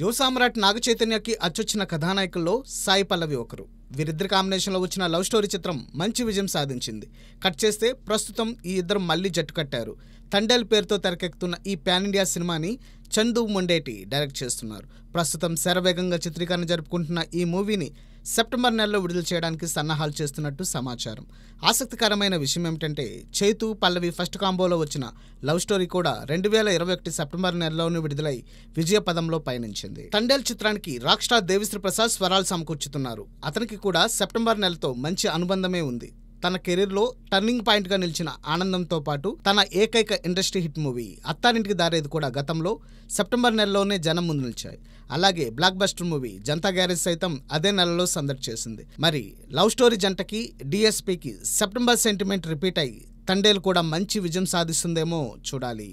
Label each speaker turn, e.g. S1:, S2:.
S1: యువ సామ్రాట్ నాగ చైతన్యకి అచ్చొచ్చిన కథానాయకుల్లో సాయి పల్లవి ఒకరు వీరిద్దరి కాంబినేషన్లో వచ్చిన లవ్ స్టోరీ చిత్రం మంచి విజయం సాధించింది కట్ చేస్తే ప్రస్తుతం ఈ ఇద్దరు మళ్ళీ జట్టు కట్టారు తండేల్ పేరుతో తెరకెక్కుతున్న ఈ పాన్ ఇండియా సినిమాని చందు మొండేటి డైరెక్ట్ చేస్తున్నారు ప్రస్తుతం శరవేగంగా చిత్రీకరణ జరుపుకుంటున్న ఈ మూవీని సెప్టెంబర్ నెలలో విడుదల చేయడానికి సన్నాహాలు చేస్తున్నట్టు సమాచారం ఆసక్తికరమైన విషయం ఏమిటంటే చేతు పల్లవి ఫస్ట్ కాంబోలో వచ్చిన లవ్ స్టోరీ కూడా రెండు వేల ఇరవై ఒకటి సెప్టెంబర్ నెలలోనూ విడుదలై విజయ పదంలో పయనించింది తండేల్ చిత్రానికి రాక్ స్టార్ దేవిశ్రీ ప్రసాద్ స్వరాలు సమకూర్చుతున్నారు అతనికి కూడా సెప్టెంబర్ నెలతో మంచి అనుబంధమే ఉంది తన కెరీర్లో టర్నింగ్ పాయింట్గా నిలిచిన ఆనందంతో పాటు తన ఏకైక ఇండస్ట్రీ హిట్ మూవీ అత్తారింటికి దారేది కూడా గతంలో సెప్టెంబర్ నెలలోనే జనం ముందు నిలిచాయి అలాగే blockbuster movie Janatha Garage సైతం అదే నెలలో సందడి చేసింది మరి లవ్ స్టోరీ జంటకి డిఎస్పీకి సెప్టెంబర్ సెంటిమెంట్ రిపీట్ అయ్యి తండేలు కూడా మంచి విజయం సాధిస్తుందేమో చూడాలి